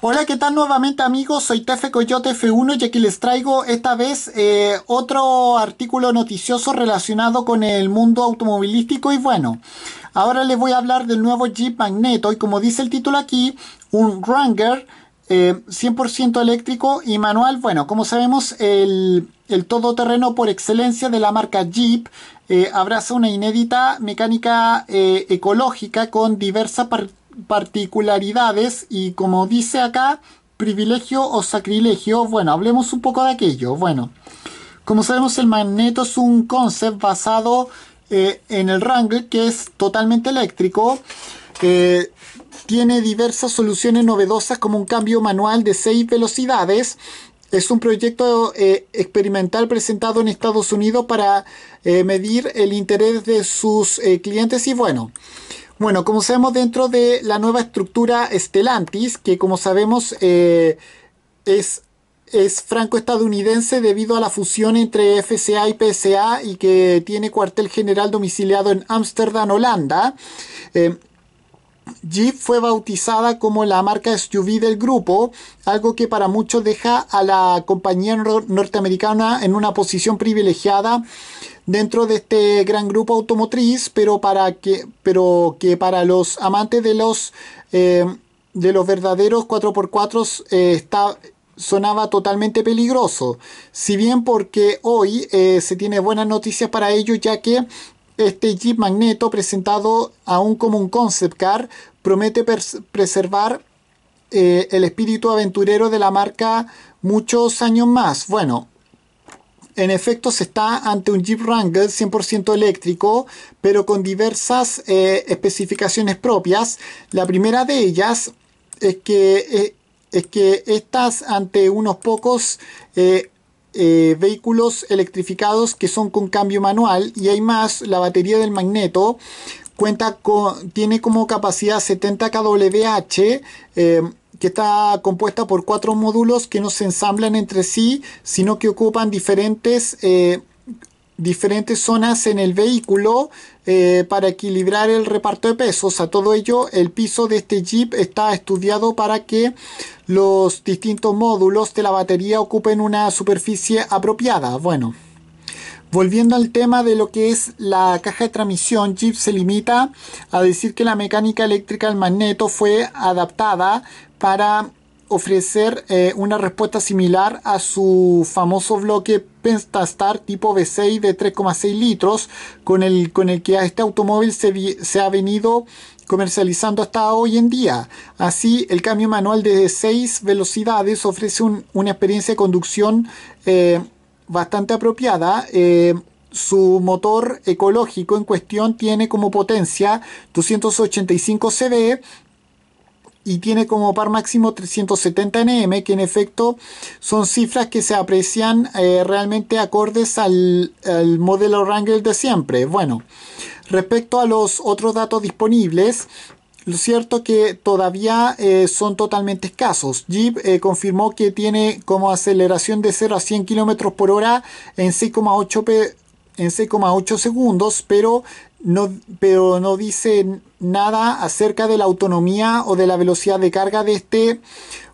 Hola, ¿qué tal nuevamente amigos? Soy Tefe Coyote F1 y aquí les traigo esta vez eh, otro artículo noticioso relacionado con el mundo automovilístico y bueno, ahora les voy a hablar del nuevo Jeep Magneto y como dice el título aquí, un Wrangler 100% eh, eléctrico y manual, bueno, como sabemos el, todoterreno por excelencia de la marca Jeep eh, abraza una inédita mecánica ecológica con diversas partículas particularidades y como dice acá, privilegio o sacrilegio, bueno, hablemos un poco de aquello. Bueno, como sabemos el magneto es un concept basado eh, en el rango que es totalmente eléctrico. tiene diversas soluciones novedosas como un cambio manual de seis velocidades. Es un proyecto eh, experimental presentado en Estados Unidos para eh, medir el interés de sus clientes y bueno, bueno, como sabemos dentro de la nueva estructura Stellantis, que como sabemos eh, es, es franco-estadounidense debido a la fusión entre FCA y PSA y que tiene cuartel general domiciliado en Ámsterdam, Holanda. Eh, Jeep fue bautizada como la marca SUV del grupo, algo que para muchos deja a la compañía norteamericana en una posición privilegiada dentro de este gran grupo automotriz, pero, para que, pero que para los amantes de los, eh, de los verdaderos 4x4 eh, está, sonaba totalmente peligroso. Si bien porque hoy eh, se tiene buenas noticias para ellos, ya que este Jeep Magneto, presentado aún como un concept car, promete preservar el espíritu aventurero de la marca muchos años más. Bueno, en efecto, se está ante un Jeep Wrangler 100% eléctrico, pero con diversas eh, especificaciones propias. La primera de ellas es que, eh, es que estás ante unos pocos eh, vehículos electrificados que son con cambio manual y hay más, la batería del magneto cuenta con, tiene como capacidad 70 kWh que está compuesta por cuatro módulos que no se ensamblan entre sí, sino que ocupan diferentes, eh, diferentes zonas en el vehículo eh, para equilibrar el reparto de pesos. A todo ello, el piso de este Jeep está estudiado para que los distintos módulos de la batería ocupen una superficie apropiada. Bueno. Volviendo al tema de lo que es la caja de transmisión, Jeep se limita a decir que la mecánica eléctrica del magneto fue adaptada para ofrecer eh, una respuesta similar a su famoso bloque Pentastar tipo V6 de 3,6 litros con el, con el que este automóvil se, ha venido comercializando hasta hoy en día. Así, el cambio manual de 6 velocidades ofrece una experiencia de conducción eh, bastante apropiada. Eh, su motor ecológico en cuestión tiene como potencia 285 CV y tiene como par máximo 370 Nm, que en efecto son cifras que se aprecian eh, realmente acordes al, al modelo Wrangler de siempre. Bueno, respecto a los otros datos disponibles, lo cierto que todavía eh, son totalmente escasos. Jeep eh, confirmó que tiene como aceleración de 0 a 100 km por hora en 6,8 segundos, pero no, pero no dice nada acerca de la autonomía o de la velocidad de carga de este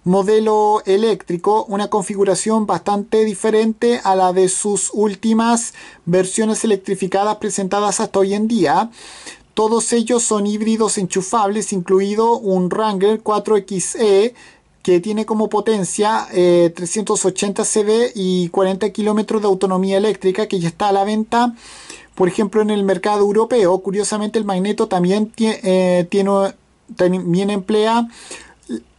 modelo eléctrico, una configuración bastante diferente a la de sus últimas versiones electrificadas presentadas hasta hoy en día. Todos ellos son híbridos enchufables, incluido un Ranger 4XE que tiene como potencia 380 eh, CV y 40 kilómetros de autonomía eléctrica que ya está a la venta por ejemplo en el mercado europeo curiosamente el magneto también eh, tiene, también emplea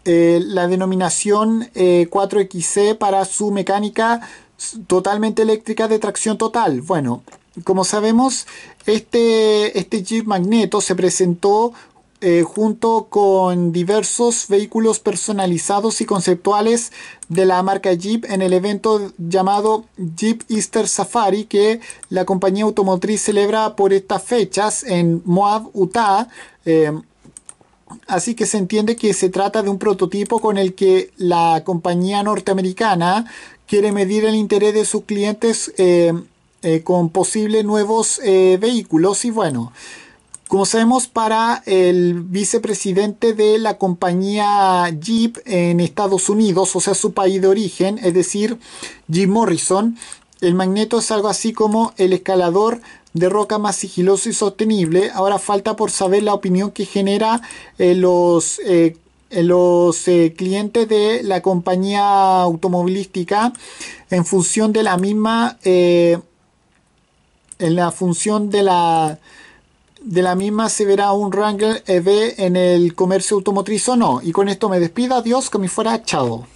eh, la denominación 4 xe para su mecánica totalmente eléctrica de tracción total bueno como sabemos, este, este Jeep Magneto se presentó eh, junto con diversos vehículos personalizados y conceptuales de la marca Jeep en el evento llamado Jeep Easter Safari que la compañía automotriz celebra por estas fechas en Moab, Utah. Eh, así que se entiende que se trata de un prototipo con el que la compañía norteamericana quiere medir el interés de sus clientes. Eh, eh, con posibles nuevos eh, vehículos y bueno, como sabemos para el vicepresidente de la compañía Jeep en Estados Unidos, o sea su país de origen, es decir, Jim Morrison, el magneto es algo así como el escalador de roca más sigiloso y sostenible. Ahora falta por saber la opinión que genera eh, los, los clientes de la compañía automovilística en función de la misma en la función de la, de la misma se verá un Wrangler EV en el comercio automotriz o no. Y con esto me despido, adiós, que me fuera, chao.